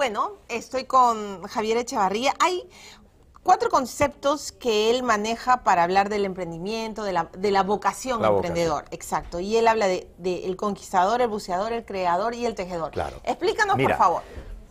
Bueno, estoy con Javier Echevarría. Hay cuatro conceptos que él maneja para hablar del emprendimiento, de la, vocación emprendedor. Exacto. Y él habla del de, el conquistador, el buceador, el creador y el tejedor. Claro. Explícanos, por favor.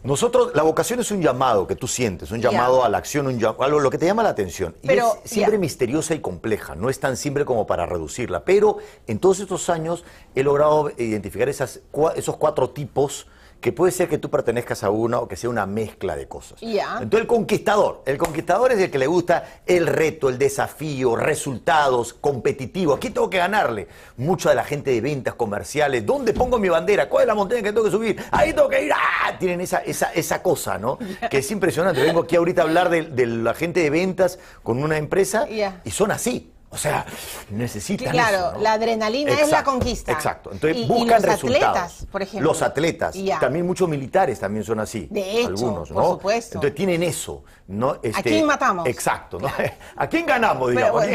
Nosotros, la vocación es un llamado que tú sientes, un llamado a la acción, un algo lo que te llama la atención. Y pero, es siempre misteriosa y compleja, no es tan simple como para reducirla. Pero en todos estos años he logrado identificar esas, esos cuatro tipos que puede ser que tú pertenezcas a uno o que sea una mezcla de cosas. Entonces el conquistador, el conquistador es el que le gusta el reto, el desafío, resultados, competitivo. Aquí tengo que ganarle. Mucha de la gente de ventas comerciales, ¿dónde pongo mi bandera? ¿Cuál es la montaña que tengo que subir? Ahí tengo que ir. ¡Ah! Tienen esa, esa, cosa, ¿no? Que es impresionante. Vengo aquí ahorita a hablar de, la gente de ventas con una empresa y son así. O sea, necesitan Claro, eso, ¿no? la adrenalina es la conquista. Exacto. Entonces buscan y los atletas, por ejemplo. Los atletas. y También muchos militares también son así. De hecho, algunos, ¿no? por supuesto. Entonces tienen eso. ¿A este, quién matamos? Exacto. ¿no? ¿A quién ganamos, digamos?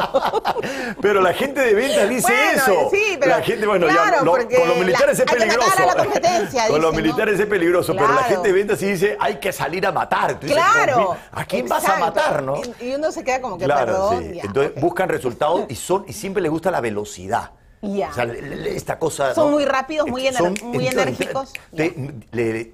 Pero, la gente de ventas dice eso. Sí, pero, la gente, bueno, claro, ya, con los militares es peligroso. Hay la competencia, con los militares es peligroso, pero la gente de ventas sí dice hay que salir a matar. claro. ¿A quién vas a matar, no? Y uno se queda como que claro, perdón. Sí. Entonces buscan resultados y son y siempre les gusta la velocidad. esta cosa. Son muy rápidos, muy, enérgicos.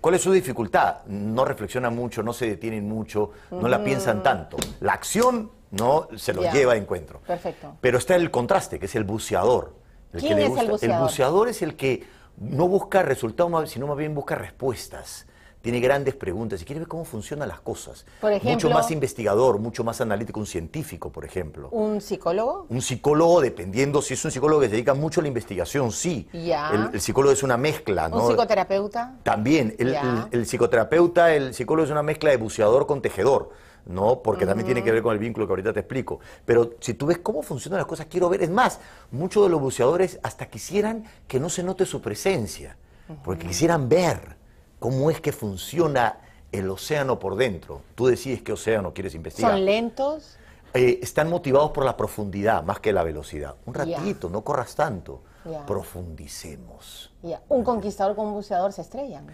¿Cuál es su dificultad? No reflexionan mucho, no se detienen mucho, no la piensan mm. tanto. La acción no se los lleva a encuentro. Perfecto. Pero está el contraste, que es el buceador. El ¿Quién es el buceador? El buceador es el que no busca resultados, sino más bien busca respuestas tiene grandes preguntas y quiere ver cómo funcionan las cosas. mucho más investigador, mucho más analítico, un científico, por ejemplo. ¿Un psicólogo? Un psicólogo, dependiendo si es un psicólogo que se dedica mucho a la investigación, sí. El, psicólogo es una mezcla, ¿no? ¿Un psicoterapeuta? También. El, psicoterapeuta, el psicólogo es una mezcla de buceador con tejedor. ¿no? Porque también tiene que ver con el vínculo que ahorita te explico. Pero si tú ves cómo funcionan las cosas, quiero ver. Es más, muchos de los buceadores hasta quisieran que no se note su presencia, porque quisieran ver cómo es que funciona el océano por dentro. Tú decides qué océano quieres investigar. ¿Son lentos? Eh, están motivados por la profundidad más que la velocidad. Un ratito, no corras tanto. Profundicemos. ¿Un conquistador con un buceador se estrellan?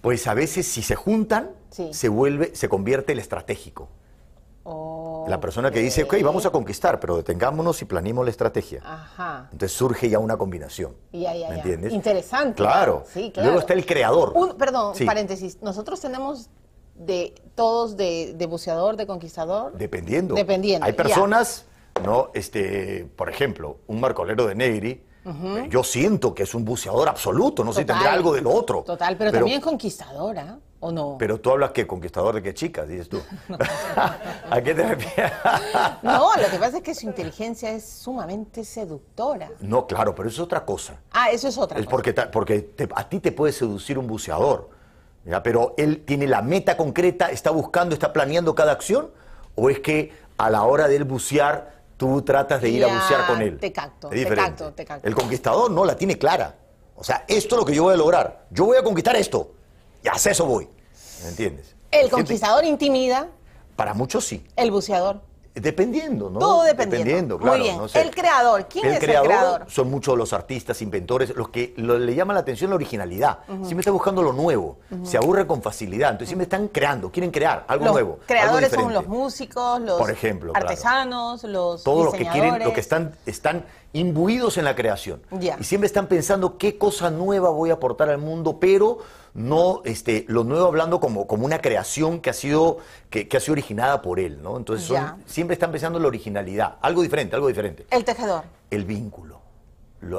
Pues a veces si se juntan, se, vuelve, se convierte el estratégico. Oh. La persona que dice, ok, vamos a conquistar, pero detengámonos y planeemos la estrategia. Ajá. Entonces surge ya una combinación. Ya, ya, ¿Me entiendes? Interesante. Claro. Sí, Luego está el creador. perdón, paréntesis. Nosotros tenemos de todos de, buceador, de conquistador. Dependiendo. Dependiendo. Hay personas, no, este, por ejemplo, un marcolero de Negri yo siento que es un buceador absoluto, no sé si tendrá algo del otro. Total, pero, también conquistadora, ¿o no? Pero tú hablas que conquistador de qué chicas, dices tú. ¿A qué te refieres? no, lo que pasa es que su inteligencia es sumamente seductora. No, claro, pero eso es otra cosa. Ah, eso es otra cosa. Porque, porque a ti te puede seducir un buceador, pero él tiene la meta concreta, está buscando, está planeando cada acción, o es que a la hora de él bucear tú tratas de ir a bucear con él. Te cacto, te cacto, te cacto. El conquistador no la tiene clara. O sea, esto es lo que yo voy a lograr. Yo voy a conquistar esto. Y hacia eso voy. ¿Me entiendes? ¿El conquistador intimida? Para muchos sí. ¿El buceador? Eh, dependiendo, ¿no? Todo dependiendo. Muy bien. El creador, ¿quién el es creador, el creador? Son muchos los artistas, inventores, los que le llama la atención la originalidad. Siempre está buscando lo nuevo, se aburre con facilidad. Entonces, siempre están creando, quieren crear algo nuevo. Creadores son los músicos, los artesanos, los. Todos los que quieren, los que están, están imbuidos en la creación. Y siempre están pensando qué cosa nueva voy a aportar al mundo, pero no este, lo nuevo hablando como, una creación que ha sido, que, ha sido originada por él, ¿no? Entonces siempre está empezando la originalidad, algo diferente, algo diferente. El tejedor. El vínculo.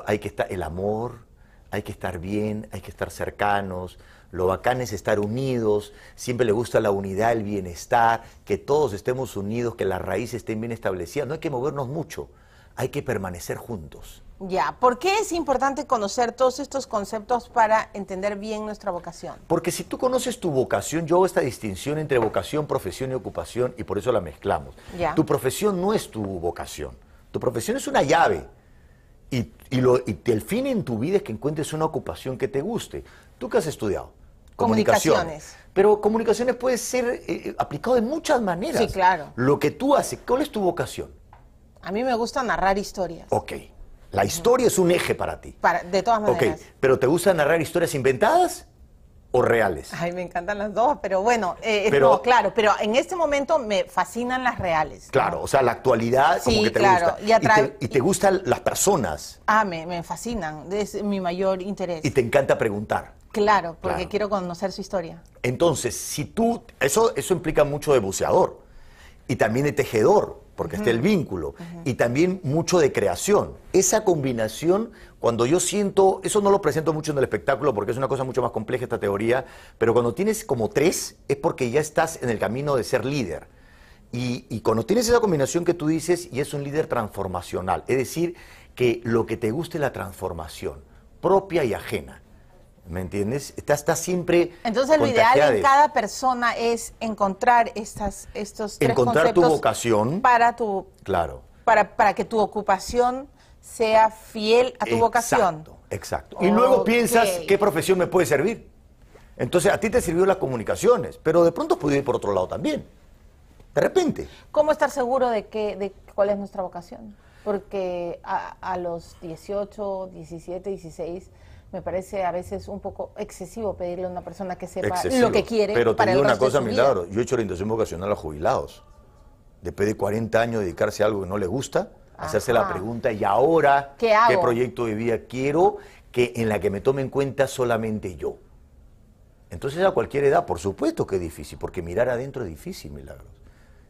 hay que estar, el amor, hay que estar bien, hay que estar cercanos. Lo bacán es estar unidos, siempre le gusta la unidad, el bienestar, que todos estemos unidos, que las raíces estén bien establecidas. No hay que movernos mucho, hay que permanecer juntos. Ya, ¿por qué es importante conocer todos estos conceptos para entender bien nuestra vocación? Porque si tú conoces tu vocación, yo hago esta distinción entre vocación, profesión y ocupación y por eso la mezclamos. Tu profesión no es tu vocación, tu profesión es una llave. Y, y, el fin en tu vida es que encuentres una ocupación que te guste. ¿Tú qué has estudiado? Comunicaciones. Pero comunicaciones puede ser eh, eh, aplicado de muchas maneras. Sí, claro. Lo que tú haces, ¿cuál es tu vocación? A mí me gusta narrar historias. Ok. La historia es un eje para ti. de todas maneras. Ok, pero ¿te gusta narrar historias inventadas? o reales? Ay, me encantan las dos, pero bueno, eh, eh, claro, pero en este momento me fascinan las reales. Claro, o sea, la actualidad como que te gusta. Y, te, gustan las personas. Ah, me, fascinan, es mi mayor interés. Y te encanta preguntar. Claro, porque quiero conocer su historia. Entonces, si tú, eso, eso implica mucho de buceador y también de tejedor porque está el vínculo, y también mucho de creación. Esa combinación, cuando yo siento, eso no lo presento mucho en el espectáculo porque es una cosa mucho más compleja esta teoría, pero cuando tienes como tres es porque ya estás en el camino de ser líder. Y, cuando tienes esa combinación que tú dices, y es un líder transformacional, es decir, que lo que te guste es la transformación, propia y ajena. ¿Me entiendes? Está, está siempre. Entonces, lo ideal en cada persona es encontrar estas, estos tres Encontrar tu vocación. Para tu. Claro. Para, para que tu ocupación sea fiel a tu vocación. Exacto. Y luego piensas qué profesión me puede servir. Entonces, a ti te sirvió las comunicaciones, pero de pronto pude ir por otro lado también. De repente. ¿Cómo estar seguro de, que, de cuál es nuestra vocación? Porque a, a los 18, 17, 16 me parece a veces un poco excesivo pedirle a una persona que sepa lo que quiere. Pero te digo una cosa, milagro. Yo he hecho orientación vocacional a jubilados. Después de 40 años dedicarse a algo que no le gusta, hacerse la pregunta, ¿y ahora qué, proyecto de vida quiero que en la que me tome en cuenta solamente yo? Entonces a cualquier edad, por supuesto que es difícil, porque mirar adentro es difícil, milagros.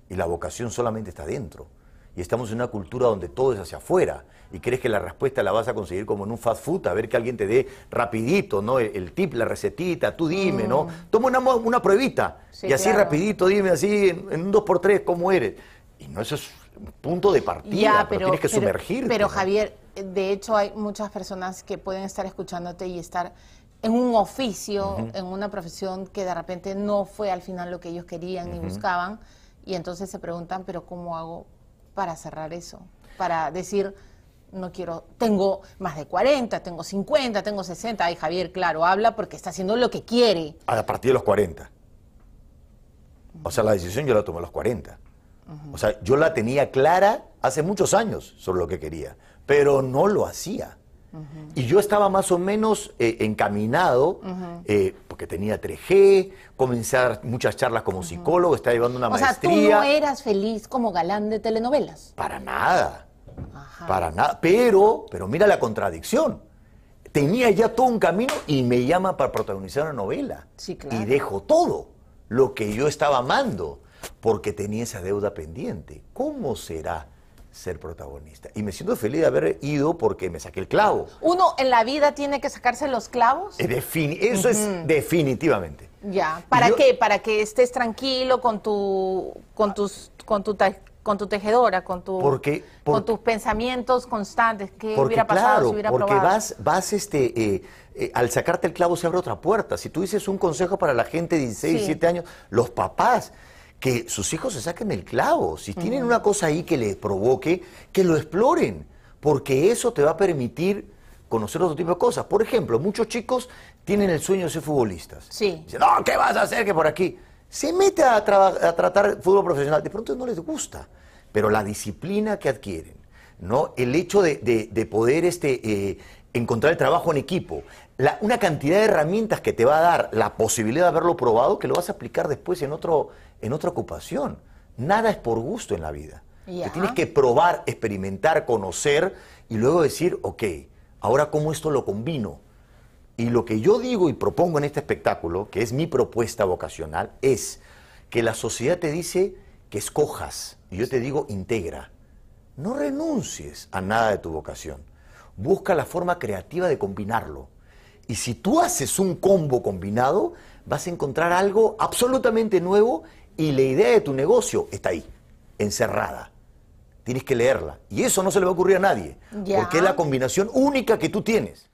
Y la vocación solamente está adentro y estamos en una cultura donde todo es hacia afuera y crees que la respuesta la vas a conseguir como en un fast food, a ver que alguien te dé rapidito, ¿no? El, tip, la recetita, tú dime, ¿no? Mm. Toma una, una pruebita y así rapidito, dime así en, un 2x3 cómo eres. Y no, eso es un punto de partida, pero, tienes que sumergirte. Pero Javier, de hecho hay muchas personas que pueden estar escuchándote y estar en un oficio, en una profesión que de repente no fue al final lo que ellos querían ni buscaban, y entonces se preguntan, pero ¿cómo hago para cerrar eso? Para decir, no quiero, tengo más de 40, tengo 50, tengo 60. Ay, Javier, claro, habla porque está haciendo lo que quiere. A partir de los 40. O sea, la decisión yo la tomé a los 40. O sea, yo la tenía clara hace muchos años sobre lo que quería, pero no lo hacía. Y yo estaba más o menos eh, encaminado, eh, porque tenía 3G, comenzar muchas charlas como psicólogo, estaba llevando una maestría. O sea, tú no eras feliz como galán de telenovelas. Para nada. Para nada. Pero, pero mira la contradicción. Tenía ya todo un camino y me llama para protagonizar una novela. Y dejo todo lo que yo estaba amando porque tenía esa deuda pendiente. ¿Cómo será? ser protagonista. Y me siento feliz de haber ido porque me saqué el clavo. ¿Uno en la vida tiene que sacarse los clavos? Eh, eso es definitivamente. Ya, ¿para qué? Para que estés tranquilo con tu con tus con tu con tu tejedora, con tu con tus pensamientos constantes, qué porque, hubiera pasado claro, porque vas vas este eh, eh, al sacarte el clavo se abre otra puerta. Si tú dices un consejo para la gente de 16, 17 años, los papás que sus hijos se saquen el clavo. Si tienen una cosa ahí que les provoque, que lo exploren, porque eso te va a permitir conocer otro tipo de cosas. Por ejemplo, muchos chicos tienen el sueño de ser futbolistas. Sí. Dicen, no, ¿qué vas a hacer que por aquí? Se mete a, tratar fútbol profesional. De pronto no les gusta, pero la disciplina que adquieren, ¿no? El hecho de, poder este, eh, encontrar el trabajo en equipo, una cantidad de herramientas que te va a dar la posibilidad de haberlo probado, que lo vas a aplicar después en otro en otra ocupación. Nada es por gusto en la vida. Te tienes que probar, experimentar, conocer y luego decir, ok, ahora cómo esto lo combino. Y lo que yo digo y propongo en este espectáculo, que es mi propuesta vocacional, es que la sociedad te dice que escojas, y yo te digo integra. No renuncies a nada de tu vocación. Busca la forma creativa de combinarlo. Y si tú haces un combo combinado, vas a encontrar algo absolutamente nuevo y la idea de tu negocio está ahí, encerrada. Tienes que leerla. Y eso no se le va a ocurrir a nadie, porque es la combinación única que tú tienes.